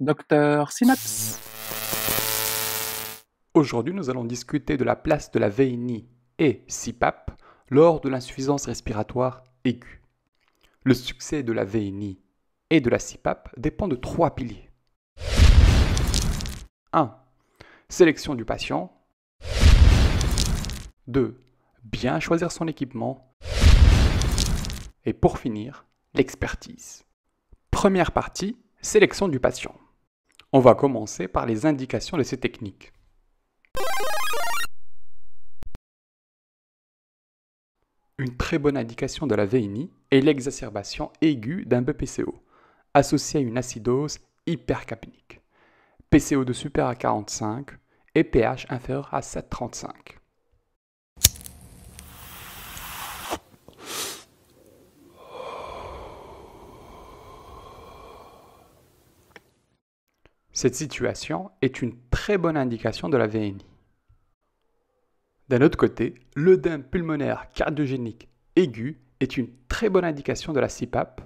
Docteur Synapse. Aujourd'hui, nous allons discuter de la place de la VNI et CPAP lors de l'insuffisance respiratoire aiguë. Le succès de la VNI et de la CPAP dépend de trois piliers. 1. Sélection du patient. 2. Bien choisir son équipement. Et pour finir, l'expertise. Première partie, Sélection du patient. On va commencer par les indications de ces techniques. Une très bonne indication de la VNI est l'exacerbation aiguë d'un BPCO, associé à une acidose hypercapnique. PCO de supérieur à 45 et pH inférieur à 7,35. Cette situation est une très bonne indication de la VNI. D'un autre côté, le l'œdème pulmonaire cardiogénique aigu est une très bonne indication de la CPAP.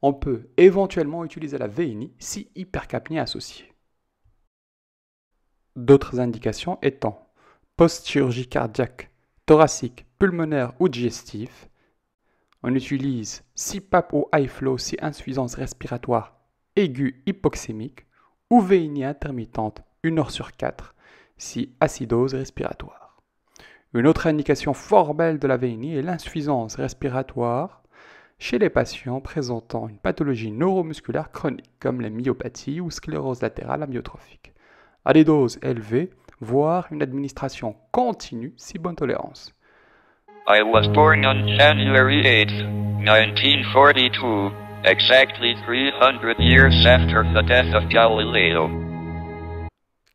On peut éventuellement utiliser la VNI si hypercapnie associée. D'autres indications étant post-chirurgie cardiaque, thoracique, pulmonaire ou digestif. On utilise CPAP ou high flow si insuffisance respiratoire aiguë hypoxémique ou VNI intermittente 1 heure sur 4 si acidose respiratoire. Une autre indication formelle de la VNI est l'insuffisance respiratoire chez les patients présentant une pathologie neuromusculaire chronique comme les myopathies ou sclérose latérale amyotrophique. À des doses élevées, voire une administration continue si bonne tolérance exactly 300 years after the death of Galileo.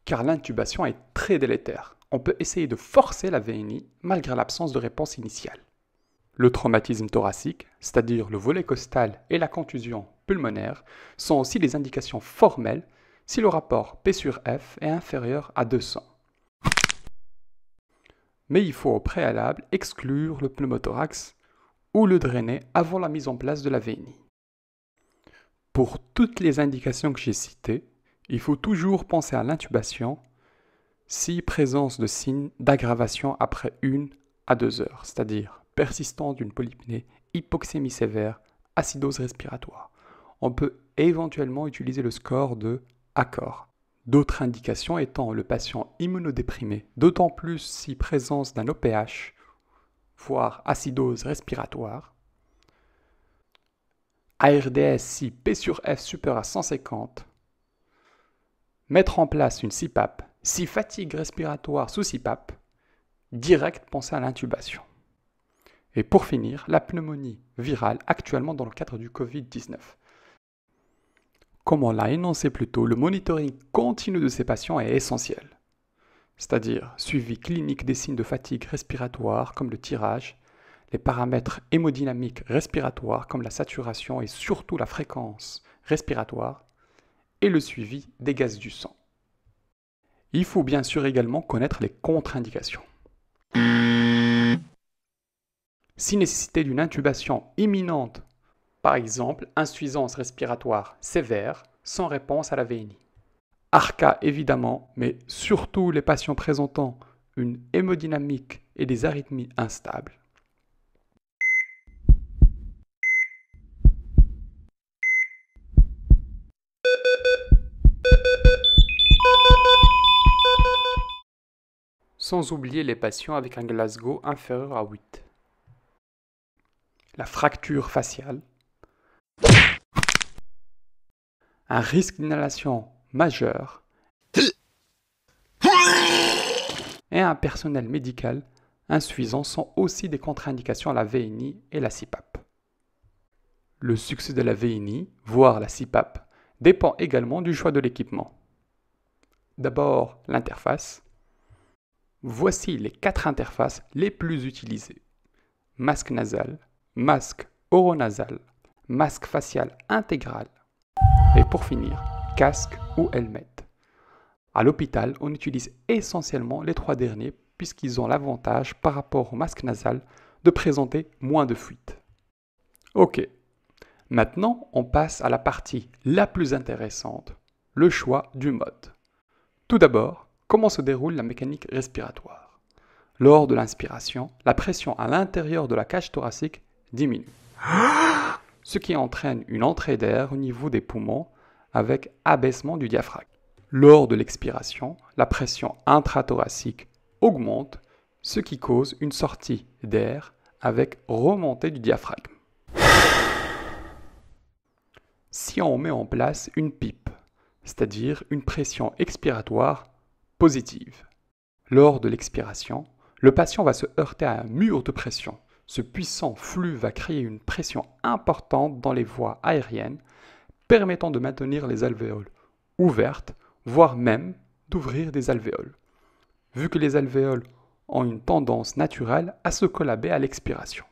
Car l'intubation est très délétère. On peut essayer de forcer la VNI malgré l'absence de réponse initiale. Le traumatisme thoracique, c'est-à-dire le volet costal et la contusion pulmonaire, sont aussi des indications formelles si le rapport P sur F est inférieur à 200. Mais il faut au préalable exclure le pneumothorax ou le drainer avant la mise en place de la VNI. Pour toutes les indications que j'ai citées, il faut toujours penser à l'intubation si présence de signes d'aggravation après une à deux heures, c'est-à-dire persistance d'une polypnée, hypoxémie sévère, acidose respiratoire. On peut éventuellement utiliser le score de accord. D'autres indications étant le patient immunodéprimé, d'autant plus si présence d'un OPH, voire acidose respiratoire, si P sur F super à 150, mettre en place une CPAP, si fatigue respiratoire sous CPAP, direct penser à l'intubation. Et pour finir, la pneumonie virale actuellement dans le cadre du Covid-19. Comme on l'a énoncé plus tôt, le monitoring continu de ces patients est essentiel. C'est-à-dire suivi clinique des signes de fatigue respiratoire comme le tirage, les paramètres hémodynamiques respiratoires comme la saturation et surtout la fréquence respiratoire et le suivi des gaz du sang. Il faut bien sûr également connaître les contre-indications. Si nécessité d'une intubation imminente, par exemple insuffisance respiratoire sévère sans réponse à la VNI. ARCA évidemment, mais surtout les patients présentant une hémodynamique et des arythmies instables. sans oublier les patients avec un Glasgow inférieur à 8. La fracture faciale. Un risque d'inhalation majeur. Et un personnel médical insuffisant sont aussi des contre-indications à la VNI et la CPAP. Le succès de la VNI, voire la CPAP, dépend également du choix de l'équipement. D'abord, l'interface, Voici les quatre interfaces les plus utilisées. Masque nasal, masque oronasal, masque facial intégral et pour finir, casque ou helmet. À l'hôpital, on utilise essentiellement les trois derniers puisqu'ils ont l'avantage par rapport au masque nasal de présenter moins de fuites. Ok, maintenant on passe à la partie la plus intéressante, le choix du mode. Tout d'abord, Comment se déroule la mécanique respiratoire Lors de l'inspiration, la pression à l'intérieur de la cage thoracique diminue, ce qui entraîne une entrée d'air au niveau des poumons avec abaissement du diaphragme. Lors de l'expiration, la pression intrathoracique augmente, ce qui cause une sortie d'air avec remontée du diaphragme. Si on met en place une pipe, c'est-à-dire une pression expiratoire positive. Lors de l'expiration, le patient va se heurter à un mur de pression. Ce puissant flux va créer une pression importante dans les voies aériennes, permettant de maintenir les alvéoles ouvertes, voire même d'ouvrir des alvéoles. Vu que les alvéoles ont une tendance naturelle à se collaber à l'expiration.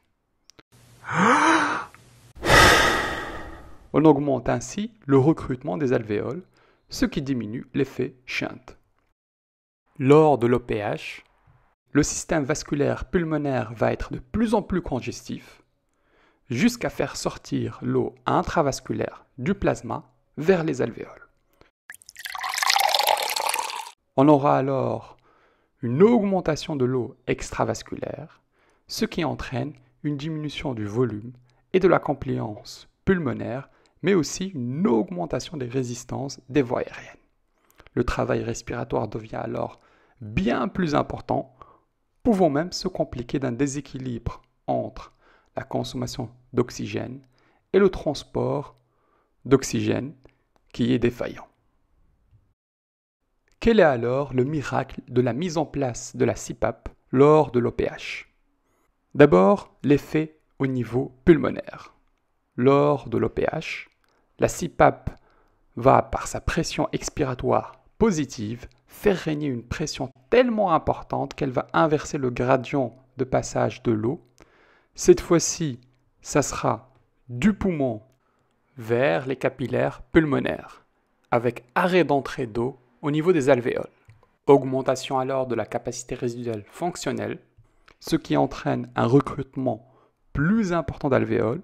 On augmente ainsi le recrutement des alvéoles, ce qui diminue l'effet shunt lors de l'OPH, le système vasculaire pulmonaire va être de plus en plus congestif jusqu'à faire sortir l'eau intravasculaire du plasma vers les alvéoles. On aura alors une augmentation de l'eau extravasculaire, ce qui entraîne une diminution du volume et de la compliance pulmonaire, mais aussi une augmentation des résistances des voies aériennes. Le travail respiratoire devient alors bien plus important, pouvant même se compliquer d'un déséquilibre entre la consommation d'oxygène et le transport d'oxygène qui est défaillant. Quel est alors le miracle de la mise en place de la CPAP lors de l'OPH D'abord, l'effet au niveau pulmonaire. Lors de l'OPH, la CPAP va, par sa pression expiratoire positive, faire régner une pression tellement importante qu'elle va inverser le gradient de passage de l'eau. Cette fois-ci, ça sera du poumon vers les capillaires pulmonaires, avec arrêt d'entrée d'eau au niveau des alvéoles. Augmentation alors de la capacité résiduelle fonctionnelle, ce qui entraîne un recrutement plus important d'alvéoles,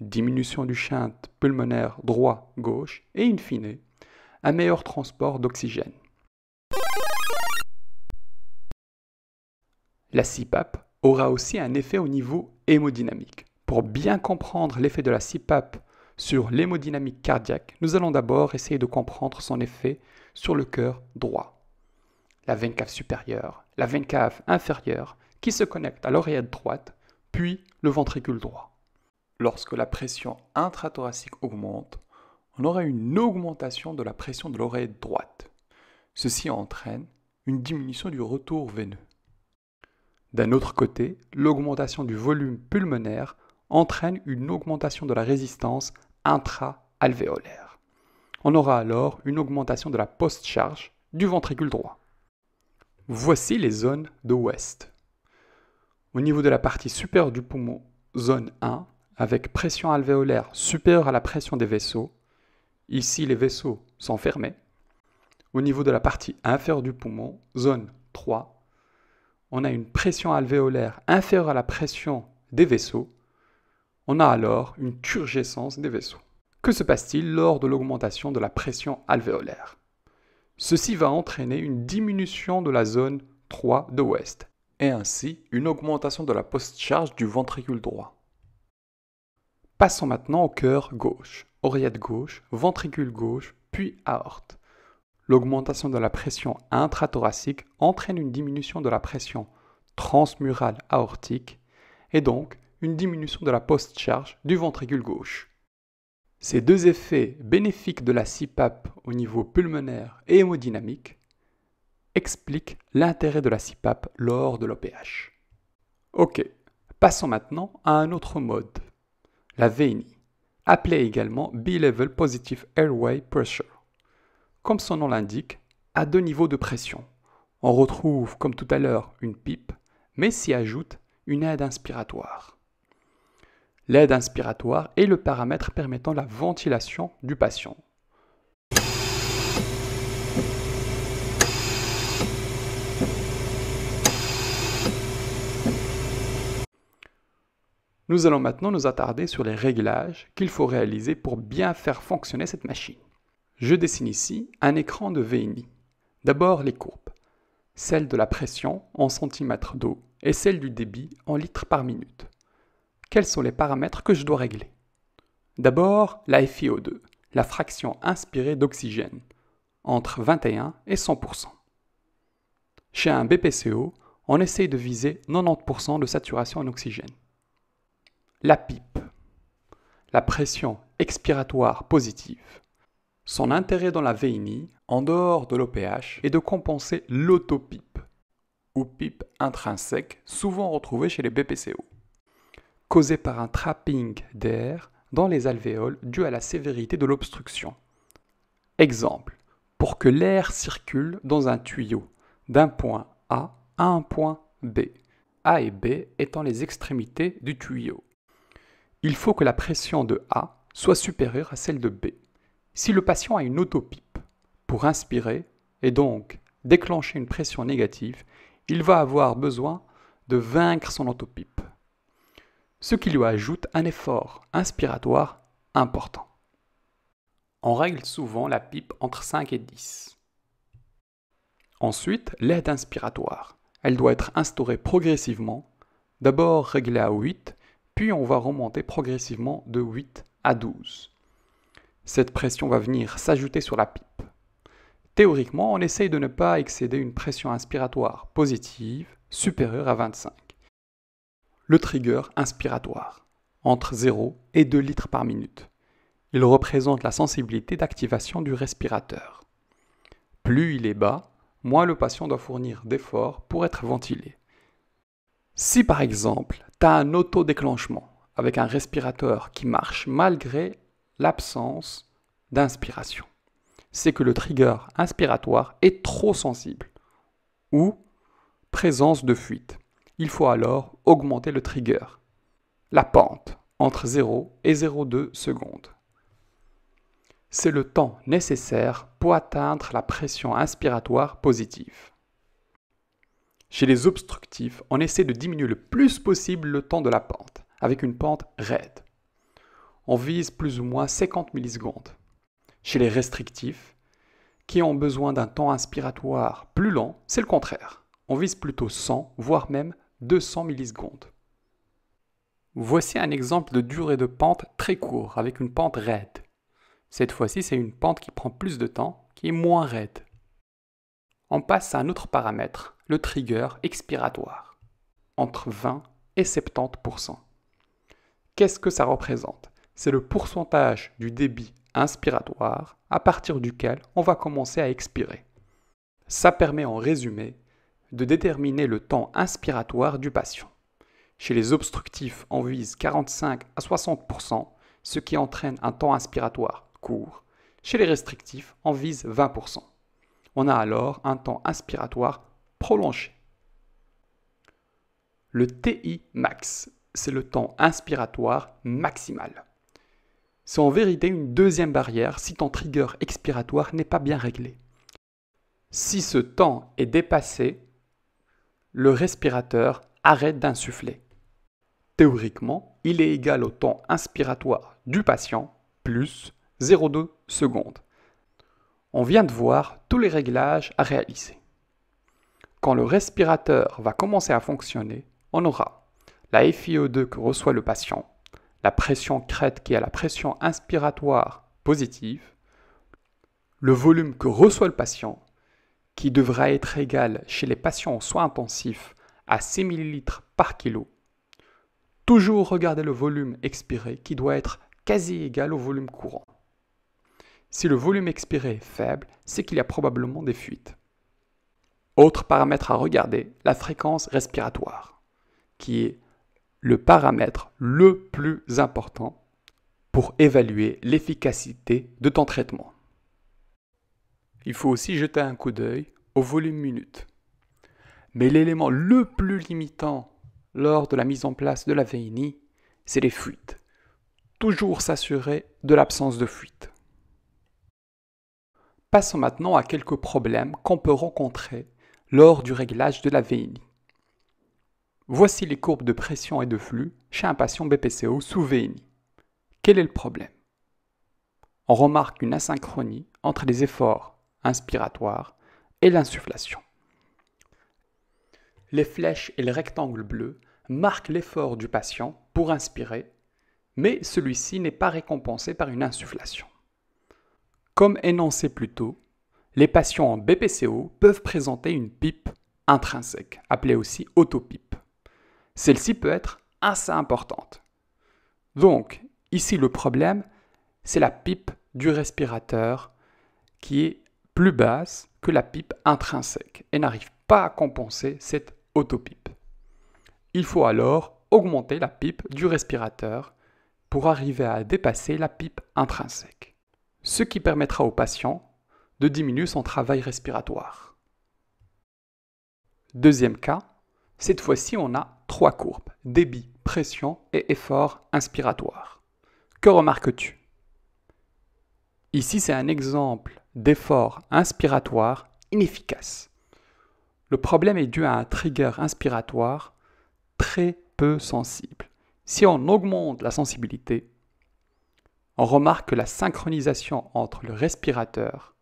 diminution du shunt pulmonaire droit-gauche et in fine un meilleur transport d'oxygène. La CPAP aura aussi un effet au niveau hémodynamique. Pour bien comprendre l'effet de la CPAP sur l'hémodynamique cardiaque, nous allons d'abord essayer de comprendre son effet sur le cœur droit. La veine cave supérieure, la veine cave inférieure, qui se connecte à l'oreillette droite, puis le ventricule droit. Lorsque la pression intrathoracique augmente, on aura une augmentation de la pression de l'oreillette droite. Ceci entraîne une diminution du retour veineux. D'un autre côté, l'augmentation du volume pulmonaire entraîne une augmentation de la résistance intra-alvéolaire. On aura alors une augmentation de la post-charge du ventricule droit. Voici les zones de West. Au niveau de la partie supérieure du poumon, zone 1, avec pression alvéolaire supérieure à la pression des vaisseaux. Ici, les vaisseaux sont fermés. Au niveau de la partie inférieure du poumon, zone 3, on a une pression alvéolaire inférieure à la pression des vaisseaux, on a alors une turgescence des vaisseaux. Que se passe-t-il lors de l'augmentation de la pression alvéolaire Ceci va entraîner une diminution de la zone 3 de ouest, et ainsi une augmentation de la postcharge du ventricule droit. Passons maintenant au cœur gauche, oreillette gauche, ventricule gauche, puis aorte l'augmentation de la pression intrathoracique entraîne une diminution de la pression transmurale aortique et donc une diminution de la postcharge du ventricule gauche. Ces deux effets bénéfiques de la CPAP au niveau pulmonaire et hémodynamique expliquent l'intérêt de la CPAP lors de l'OPH. Ok, passons maintenant à un autre mode, la Vni, appelée également B-Level Positive Airway Pressure comme son nom l'indique, à deux niveaux de pression. On retrouve, comme tout à l'heure, une pipe, mais s'y ajoute une aide inspiratoire. L'aide inspiratoire est le paramètre permettant la ventilation du patient. Nous allons maintenant nous attarder sur les réglages qu'il faut réaliser pour bien faire fonctionner cette machine. Je dessine ici un écran de VNI. D'abord les courbes, celle de la pression en centimètres d'eau et celle du débit en litres par minute. Quels sont les paramètres que je dois régler D'abord la FiO2, la fraction inspirée d'oxygène, entre 21 et 100%. Chez un BPCO, on essaye de viser 90% de saturation en oxygène. La pipe, la pression expiratoire positive, son intérêt dans la VNI, en dehors de l'OPH, est de compenser l'autopipe, ou pipe intrinsèque, souvent retrouvée chez les BPCO, causée par un trapping d'air dans les alvéoles dû à la sévérité de l'obstruction. Exemple, pour que l'air circule dans un tuyau d'un point A à un point B, A et B étant les extrémités du tuyau. Il faut que la pression de A soit supérieure à celle de B. Si le patient a une autopipe pour inspirer et donc déclencher une pression négative, il va avoir besoin de vaincre son autopipe, ce qui lui ajoute un effort inspiratoire important. On règle souvent la pipe entre 5 et 10. Ensuite, l'aide inspiratoire. Elle doit être instaurée progressivement, d'abord réglée à 8, puis on va remonter progressivement de 8 à 12. Cette pression va venir s'ajouter sur la pipe. Théoriquement, on essaye de ne pas excéder une pression inspiratoire positive supérieure à 25. Le trigger inspiratoire, entre 0 et 2 litres par minute. Il représente la sensibilité d'activation du respirateur. Plus il est bas, moins le patient doit fournir d'efforts pour être ventilé. Si par exemple, tu as un auto-déclenchement avec un respirateur qui marche malgré l'absence d'inspiration. C'est que le trigger inspiratoire est trop sensible ou présence de fuite. Il faut alors augmenter le trigger. La pente entre 0 et 0,2 secondes. C'est le temps nécessaire pour atteindre la pression inspiratoire positive. Chez les obstructifs, on essaie de diminuer le plus possible le temps de la pente, avec une pente raide on vise plus ou moins 50 millisecondes. Chez les restrictifs, qui ont besoin d'un temps inspiratoire plus lent, c'est le contraire. On vise plutôt 100, voire même 200 millisecondes. Voici un exemple de durée de pente très court, avec une pente raide. Cette fois-ci, c'est une pente qui prend plus de temps, qui est moins raide. On passe à un autre paramètre, le trigger expiratoire, entre 20 et 70%. Qu'est-ce que ça représente c'est le pourcentage du débit inspiratoire à partir duquel on va commencer à expirer. Ça permet en résumé de déterminer le temps inspiratoire du patient. Chez les obstructifs, on vise 45 à 60%, ce qui entraîne un temps inspiratoire court. Chez les restrictifs, on vise 20%. On a alors un temps inspiratoire prolongé. Le TI max, c'est le temps inspiratoire maximal c'est en vérité une deuxième barrière si ton trigger expiratoire n'est pas bien réglé. Si ce temps est dépassé, le respirateur arrête d'insuffler. Théoriquement, il est égal au temps inspiratoire du patient plus 0,2 secondes. On vient de voir tous les réglages à réaliser. Quand le respirateur va commencer à fonctionner, on aura la FiO2 e que reçoit le patient, la pression crête qui est la pression inspiratoire positive, le volume que reçoit le patient, qui devra être égal chez les patients en soins intensifs à 6 ml par kilo. Toujours regarder le volume expiré qui doit être quasi égal au volume courant. Si le volume expiré est faible, c'est qu'il y a probablement des fuites. Autre paramètre à regarder, la fréquence respiratoire, qui est le paramètre le plus important pour évaluer l'efficacité de ton traitement. Il faut aussi jeter un coup d'œil au volume minute. Mais l'élément le plus limitant lors de la mise en place de la VNI, c'est les fuites. Toujours s'assurer de l'absence de fuites. Passons maintenant à quelques problèmes qu'on peut rencontrer lors du réglage de la VNI. Voici les courbes de pression et de flux chez un patient BPCO sous Vni. Quel est le problème On remarque une asynchronie entre les efforts inspiratoires et l'insufflation. Les flèches et le rectangle bleu marquent l'effort du patient pour inspirer, mais celui-ci n'est pas récompensé par une insufflation. Comme énoncé plus tôt, les patients en BPCO peuvent présenter une pipe intrinsèque, appelée aussi autopipe. Celle-ci peut être assez importante. Donc, ici, le problème, c'est la pipe du respirateur qui est plus basse que la pipe intrinsèque et n'arrive pas à compenser cette autopipe. Il faut alors augmenter la pipe du respirateur pour arriver à dépasser la pipe intrinsèque, ce qui permettra au patient de diminuer son travail respiratoire. Deuxième cas, cette fois-ci on a trois courbes, débit, pression et effort inspiratoire. Que remarques-tu Ici, c'est un exemple d'effort inspiratoire inefficace. Le problème est dû à un trigger inspiratoire très peu sensible. Si on augmente la sensibilité, on remarque que la synchronisation entre le respirateur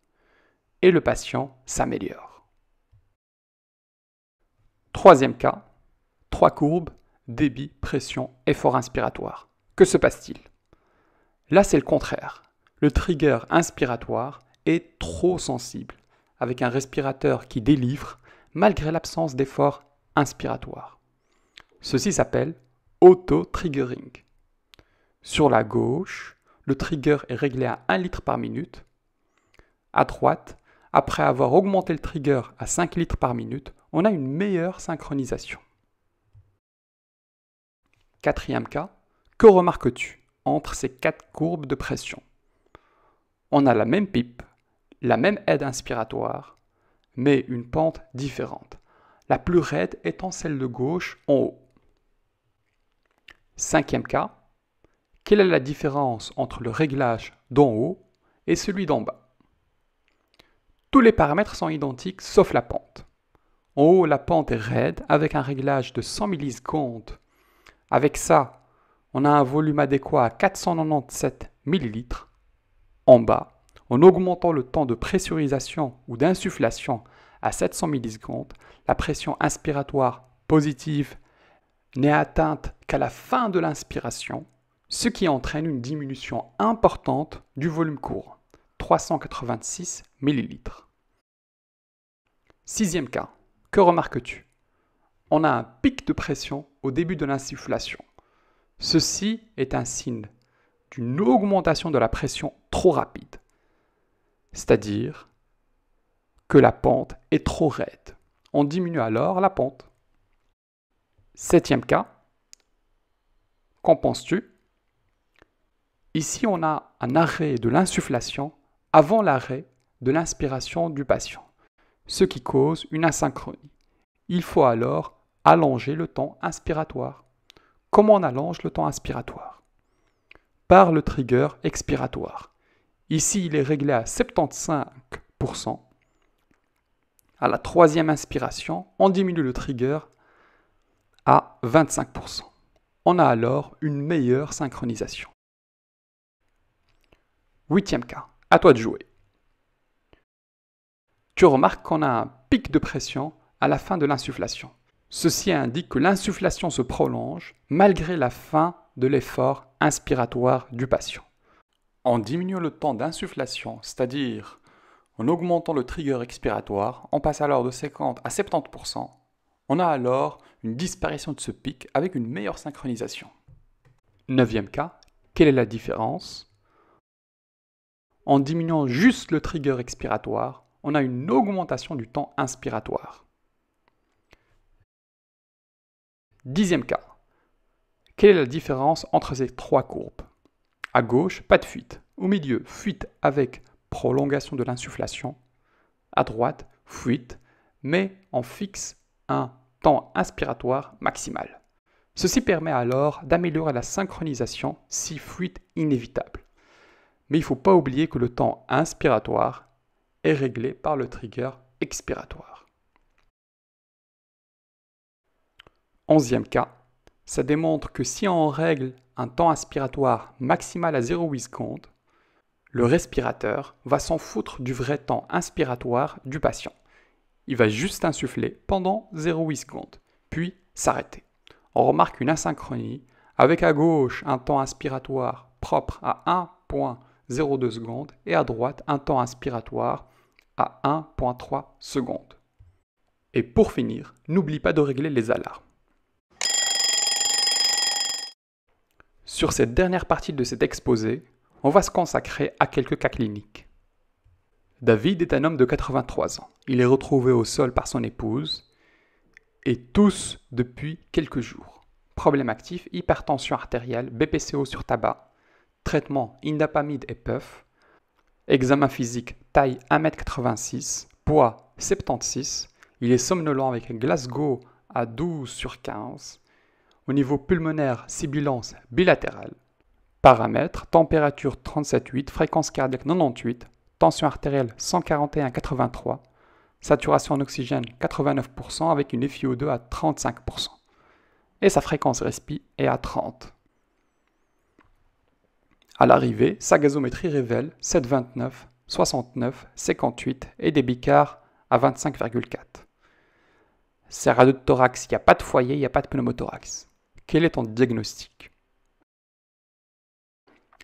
et le patient s'améliore. Troisième cas, trois courbes, débit, pression, effort inspiratoire. Que se passe-t-il Là, c'est le contraire. Le trigger inspiratoire est trop sensible, avec un respirateur qui délivre malgré l'absence d'effort inspiratoire. Ceci s'appelle auto-triggering. Sur la gauche, le trigger est réglé à 1 litre par minute. À droite, après avoir augmenté le trigger à 5 litres par minute, on a une meilleure synchronisation. Quatrième cas, que remarques-tu entre ces quatre courbes de pression On a la même pipe, la même aide inspiratoire, mais une pente différente, la plus raide étant celle de gauche en haut. Cinquième cas, quelle est la différence entre le réglage d'en haut et celui d'en bas Tous les paramètres sont identiques sauf la pente. En haut, la pente est raide avec un réglage de 100 millisecondes avec ça, on a un volume adéquat à 497 ml en bas. En augmentant le temps de pressurisation ou d'insufflation à 700 ms, la pression inspiratoire positive n'est atteinte qu'à la fin de l'inspiration, ce qui entraîne une diminution importante du volume court, 386 ml. Sixième cas, que remarques-tu on a un pic de pression au début de l'insufflation. Ceci est un signe d'une augmentation de la pression trop rapide, c'est-à-dire que la pente est trop raide. On diminue alors la pente. Septième cas, qu'en penses-tu Ici, on a un arrêt de l'insufflation avant l'arrêt de l'inspiration du patient, ce qui cause une asynchronie. Il faut alors allonger le temps inspiratoire. Comment on allonge le temps inspiratoire Par le trigger expiratoire. Ici, il est réglé à 75%. À la troisième inspiration, on diminue le trigger à 25%. On a alors une meilleure synchronisation. Huitième cas, à toi de jouer. Tu remarques qu'on a un pic de pression à la fin de l'insufflation. Ceci indique que l'insufflation se prolonge malgré la fin de l'effort inspiratoire du patient. En diminuant le temps d'insufflation, c'est-à-dire en augmentant le trigger expiratoire, on passe alors de 50 à 70%, on a alors une disparition de ce pic avec une meilleure synchronisation. Neuvième cas, quelle est la différence En diminuant juste le trigger expiratoire, on a une augmentation du temps inspiratoire. Dixième cas. Quelle est la différence entre ces trois courbes À gauche, pas de fuite. Au milieu, fuite avec prolongation de l'insufflation. À droite, fuite, mais en fixe un temps inspiratoire maximal. Ceci permet alors d'améliorer la synchronisation si fuite inévitable. Mais il ne faut pas oublier que le temps inspiratoire est réglé par le trigger expiratoire. Onzième cas, ça démontre que si on règle un temps inspiratoire maximal à 0,8 secondes, le respirateur va s'en foutre du vrai temps inspiratoire du patient. Il va juste insuffler pendant 0,8 secondes, puis s'arrêter. On remarque une asynchronie avec à gauche un temps inspiratoire propre à 1,02 secondes et à droite un temps inspiratoire à 1,3 secondes. Et pour finir, n'oublie pas de régler les alarmes. Sur cette dernière partie de cet exposé, on va se consacrer à quelques cas cliniques. David est un homme de 83 ans. Il est retrouvé au sol par son épouse et tous depuis quelques jours. Problème actif, hypertension artérielle, BPCO sur tabac, traitement indapamide et Puff. examen physique taille 1m86, poids 76, il est somnolent avec un Glasgow à 12 sur 15, au niveau pulmonaire, sibilance bilatérale. Paramètres température 37,8, fréquence cardiaque 98, tension artérielle 141/83, saturation en oxygène 89% avec une FiO2 à 35%. Et sa fréquence respi est à 30. À l'arrivée, sa gazométrie révèle 7,29, 69, 58 et des bicards à 25,4. C'est de thorax, il n'y a pas de foyer, il n'y a pas de pneumothorax. Quel est ton diagnostic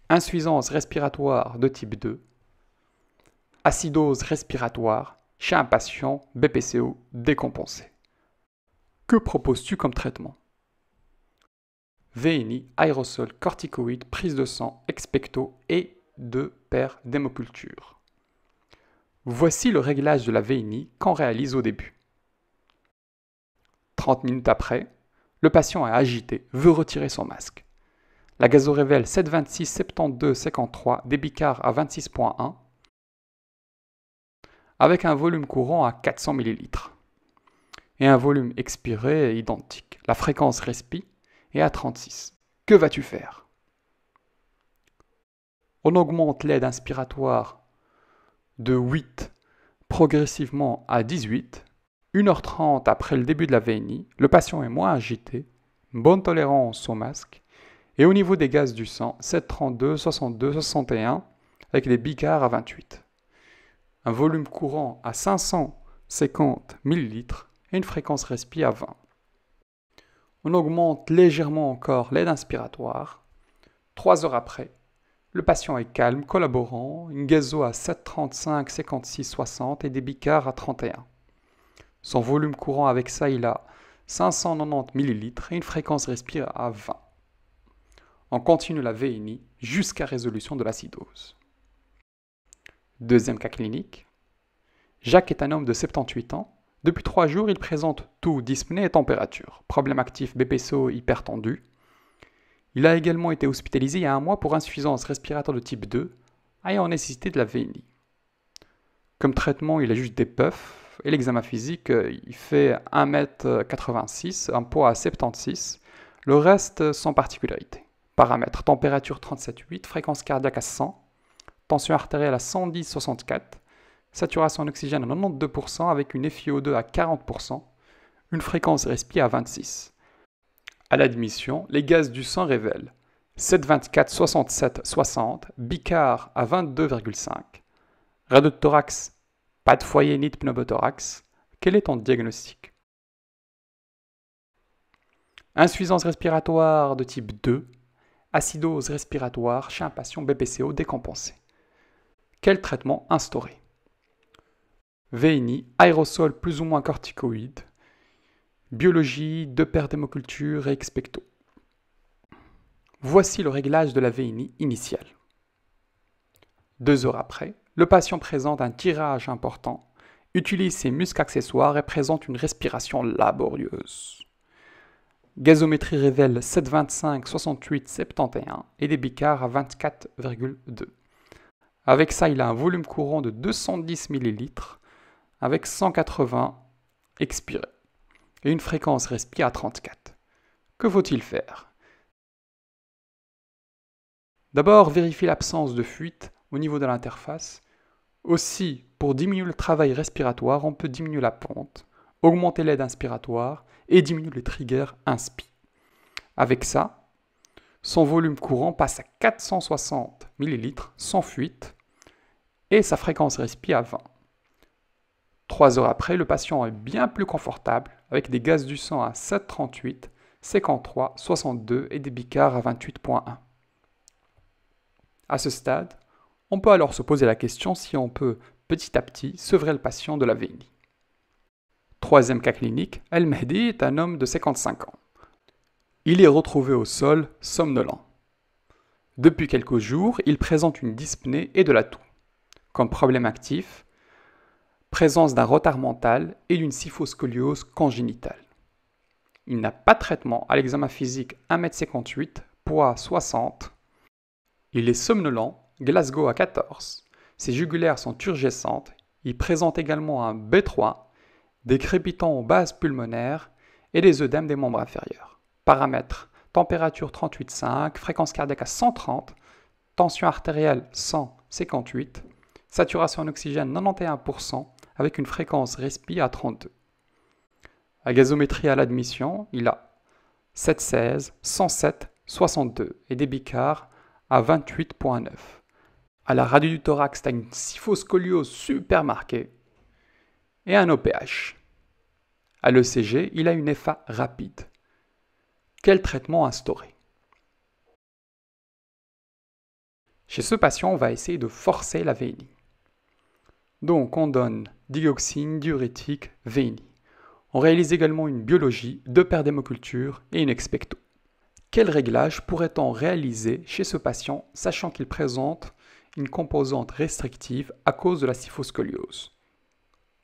Insuffisance respiratoire de type 2, acidose respiratoire chez un patient BPCO décompensé. Que proposes-tu comme traitement VNI, aérosol corticoïde, prise de sang, expecto et deux paires d'hémoculture. Voici le réglage de la VNI qu'on réalise au début. 30 minutes après, le patient est agité, veut retirer son masque. La gazo révèle 726 72 53 débicard à 26.1 avec un volume courant à 400 ml et un volume expiré identique. La fréquence respi est à 36. Que vas-tu faire On augmente l'aide inspiratoire de 8 progressivement à 18 1h30 après le début de la VNI, le patient est moins agité, bonne tolérance au masque, et au niveau des gaz du sang, 732, 62, 61, avec des bicards à 28. Un volume courant à 550 ml et une fréquence respiratoire à 20. On augmente légèrement encore l'aide inspiratoire. 3 heures après, le patient est calme, collaborant, une gazo à 735, 56, 60 et des bicards à 31. Son volume courant avec ça, il a 590 ml et une fréquence respire à 20. On continue la VNI jusqu'à résolution de l'acidose. Deuxième cas clinique. Jacques est un homme de 78 ans. Depuis 3 jours, il présente tout, dyspnée et température. Problème actif BPSO hypertendu. Il a également été hospitalisé il y a un mois pour insuffisance respiratoire de type 2, ayant nécessité de la VNI. Comme traitement, il a juste des puffs, et l'examen physique, euh, il fait 1m86, un poids à 76. Le reste euh, sans particularité. Paramètres température 37,8, fréquence cardiaque à 100, tension artérielle à 110,64, saturation en oxygène à 92% avec une FiO2 à 40%, une fréquence respirée à 26. À l'admission, les gaz du sang révèlent 7,24 67 60, Bicard à 22,5, radio thorax pas de foyer ni de pneumothorax, quel est ton diagnostic Insuffisance respiratoire de type 2, acidose respiratoire chez un patient BPCO décompensé. Quel traitement instaurer VNI, aérosol plus ou moins corticoïde, biologie, deux paires d'hémoculture et expecto. Voici le réglage de la VNI initiale. Deux heures après, le patient présente un tirage important, utilise ses muscles accessoires et présente une respiration laborieuse. Gazométrie révèle 7,25, 68, 71 et des bicards à 24,2. Avec ça, il a un volume courant de 210 ml avec 180 expirés et une fréquence respire à 34. Que faut-il faire D'abord, vérifier l'absence de fuite au niveau de l'interface aussi, pour diminuer le travail respiratoire, on peut diminuer la pente, augmenter l'aide inspiratoire et diminuer le trigger inspi. Avec ça, son volume courant passe à 460 ml sans fuite et sa fréquence respi à 20. Trois heures après, le patient est bien plus confortable avec des gaz du sang à 7,38, 53, 62 et des bicards à 28,1. À ce stade, on peut alors se poser la question si on peut petit à petit sevrer le patient de la veine. Troisième cas clinique, El Mahdi est un homme de 55 ans. Il est retrouvé au sol somnolent. Depuis quelques jours, il présente une dyspnée et de la toux. Comme problème actif, présence d'un retard mental et d'une syphoscoliose congénitale. Il n'a pas de traitement à l'examen physique 1m58, poids 60. Il est somnolent Glasgow à 14. Ses jugulaires sont turgescentes. Il présente également un B3, des crépitants aux bases pulmonaires et des œdèmes des membres inférieurs. Paramètres température 38,5, fréquence cardiaque à 130, tension artérielle 158, saturation en oxygène 91%, avec une fréquence respi à 32. À gazométrie à l'admission, il a 716, 107, 62 et des bicards à 28.9. À la radio du thorax, tu as une syphoscoliose super marquée et un OPH. À l'ECG, il a une FA rapide. Quel traitement instaurer Chez ce patient, on va essayer de forcer la veine. Donc, on donne digoxine, diurétique, VNI. On réalise également une biologie, deux paires d'hémocultures et une expecto. Quel réglage pourrait-on réaliser chez ce patient, sachant qu'il présente une composante restrictive à cause de la syphoscoliose.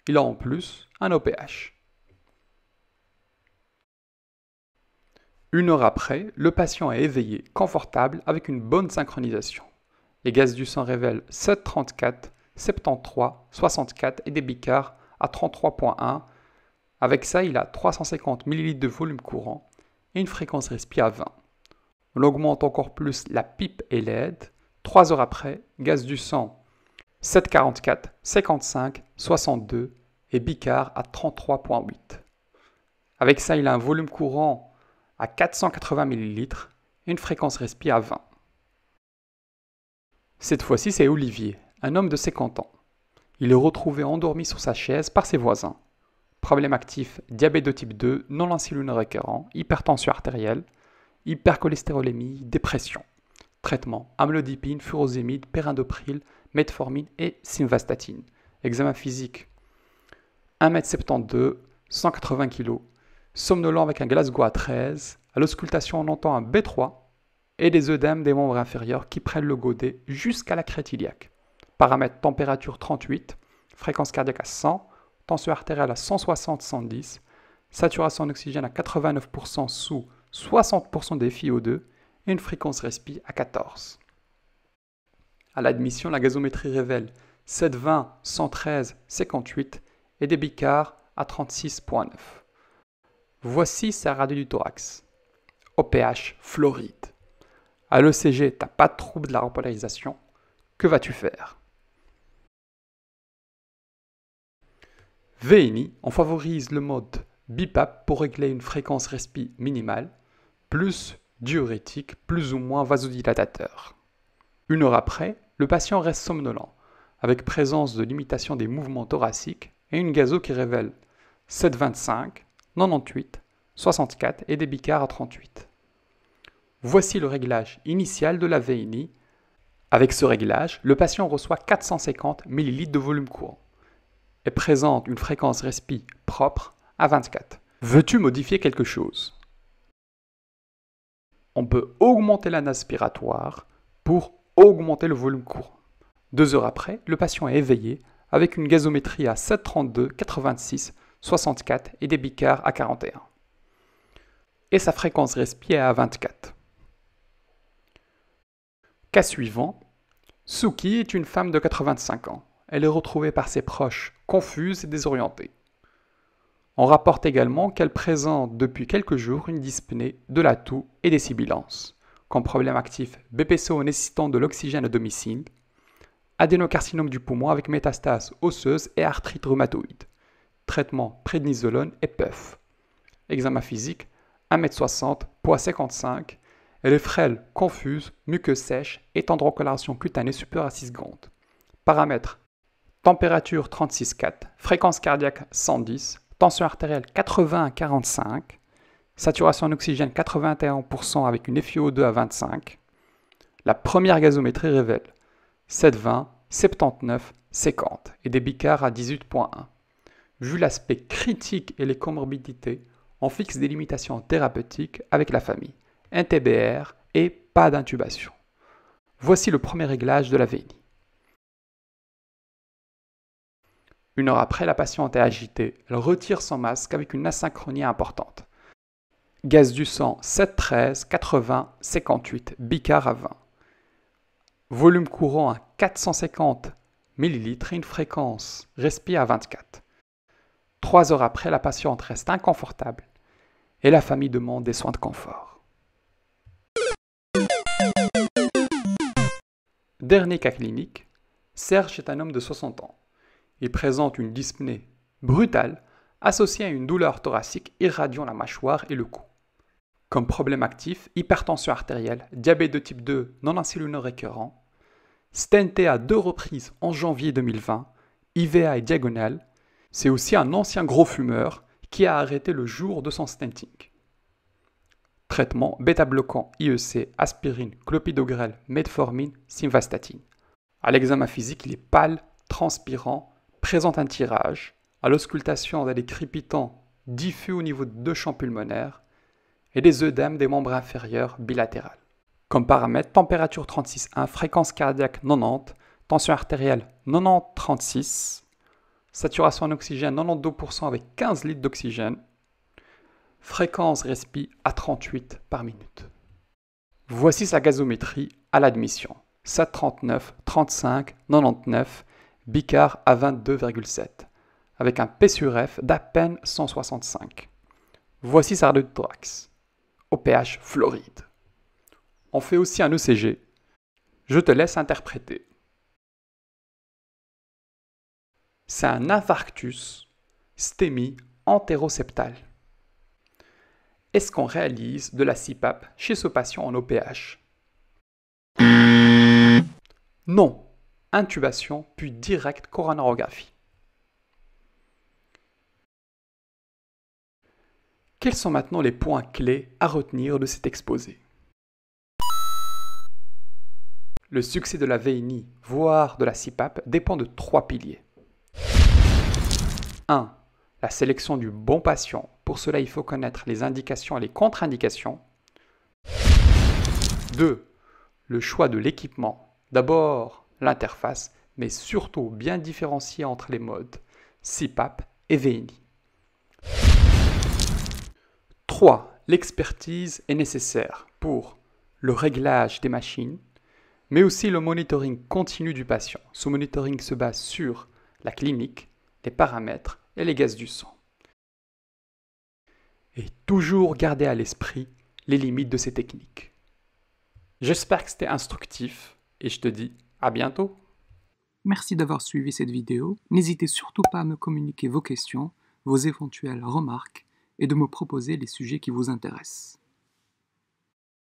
Il a en plus un OPH. Une heure après, le patient est éveillé, confortable, avec une bonne synchronisation. Les gaz du sang révèlent 734, 73, 64 et des bicards à 33.1. Avec ça, il a 350 ml de volume courant et une fréquence respire à 20. On augmente encore plus la pipe et l'aide Trois heures après, gaz du sang 7,44, 55, 62 et Bicard à 33,8. Avec ça, il a un volume courant à 480 ml et une fréquence respiratoire à 20. Cette fois-ci, c'est Olivier, un homme de 50 ans. Il est retrouvé endormi sur sa chaise par ses voisins. Problème actif, diabète de type 2, non insuline récurrent, hypertension artérielle, hypercholestérolémie, dépression. Traitement amlodipine, furosémide, périndopril, metformine et simvastatine. Examen physique 1m72, 180 kg, somnolent avec un Glasgow à 13. À l'auscultation, on entend un B3 et des œdèmes des membres inférieurs qui prennent le godet jusqu'à la crête iliaque. Paramètre température 38, fréquence cardiaque à 100, tension artérielle à 160-110, saturation en oxygène à 89% sous 60% des FiO2 une fréquence respi à 14. À l'admission, la gazométrie révèle 720, 113, 58 et des bicards à 36.9. Voici sa radio du thorax. OPH Floride. À l'ECG, t'as pas de trouble de la repolarisation. Que vas-tu faire VNI, on favorise le mode BIPAP pour régler une fréquence respi minimale, plus diurétique plus ou moins vasodilatateur. Une heure après, le patient reste somnolent, avec présence de limitation des mouvements thoraciques et une gazo qui révèle 7,25, 98, 64 et des bicards à 38. Voici le réglage initial de la VNI. Avec ce réglage, le patient reçoit 450 ml de volume courant et présente une fréquence respi propre à 24. Veux-tu modifier quelque chose on peut augmenter la aspiratoire pour augmenter le volume courant. Deux heures après, le patient est éveillé avec une gazométrie à 732, 86, 64 et des bicards à 41. Et sa fréquence respirée à 24. Cas suivant, Suki est une femme de 85 ans. Elle est retrouvée par ses proches, confuse et désorientée. On rapporte également qu'elle présente depuis quelques jours une dyspnée, de la toux et des sibilances, comme problème actif BPCO nécessitant de l'oxygène à domicile, adénocarcinome du poumon avec métastase osseuse et arthrite rhumatoïde, traitement prédnisolone et PEUF. Examen physique 1m60, poids 55, elle est frêle, confuse, muqueuse sèche et cutanée supérieure à 6 secondes. Paramètres Température 36,4, fréquence cardiaque 110, tension artérielle 80 à 45, saturation en oxygène 81% avec une FiO2 à 25. La première gazométrie révèle 7,20, 79, 50 et des bicards à 18,1. Vu l'aspect critique et les comorbidités, on fixe des limitations thérapeutiques avec la famille, un et pas d'intubation. Voici le premier réglage de la VNI. Une heure après, la patiente est agitée. Elle retire son masque avec une asynchronie importante. Gaz du sang 713, 80, 58, bicard à 20. Volume courant à 450 ml et une fréquence respire à 24. Trois heures après, la patiente reste inconfortable et la famille demande des soins de confort. Dernier cas clinique, Serge est un homme de 60 ans. Il présente une dyspnée brutale associée à une douleur thoracique irradiant la mâchoire et le cou. Comme problème actif, hypertension artérielle, diabète de type 2 non insulineux récurrent, stenté à deux reprises en janvier 2020, IVA et diagonale, c'est aussi un ancien gros fumeur qui a arrêté le jour de son stenting. Traitement bêta-bloquant IEC, aspirine, clopidogrel, metformine, simvastatine. À l'examen physique, il est pâle, transpirant, présente un tirage, à l'auscultation des crépitants diffus au niveau de deux champs pulmonaires et des œdèmes des membres inférieurs bilatérales. Comme paramètre, température 36,1, fréquence cardiaque 90, tension artérielle 90-36, saturation en oxygène 92% avec 15 litres d'oxygène, fréquence respi à 38 par minute. Voici sa gazométrie à l'admission. 739, 35, 99 Bicard à 22,7, avec un P sur F d'à peine 165. Voici sa de OPH Floride. On fait aussi un ECG. Je te laisse interpréter. C'est un infarctus stémie entéroceptal Est-ce qu'on réalise de la CPAP chez ce patient en OPH Non, intubation puis direct coronarographie. Quels sont maintenant les points clés à retenir de cet exposé Le succès de la VNI, voire de la CIPAP, dépend de trois piliers. 1. La sélection du bon patient. Pour cela, il faut connaître les indications et les contre-indications. 2. Le choix de l'équipement. D'abord, l'interface, mais surtout bien différencier entre les modes CPAP et VNI. 3. L'expertise est nécessaire pour le réglage des machines, mais aussi le monitoring continu du patient. Ce monitoring se base sur la clinique, les paramètres et les gaz du sang. Et toujours garder à l'esprit les limites de ces techniques. J'espère que c'était instructif et je te dis à bientôt Merci d'avoir suivi cette vidéo. N'hésitez surtout pas à me communiquer vos questions, vos éventuelles remarques et de me proposer les sujets qui vous intéressent.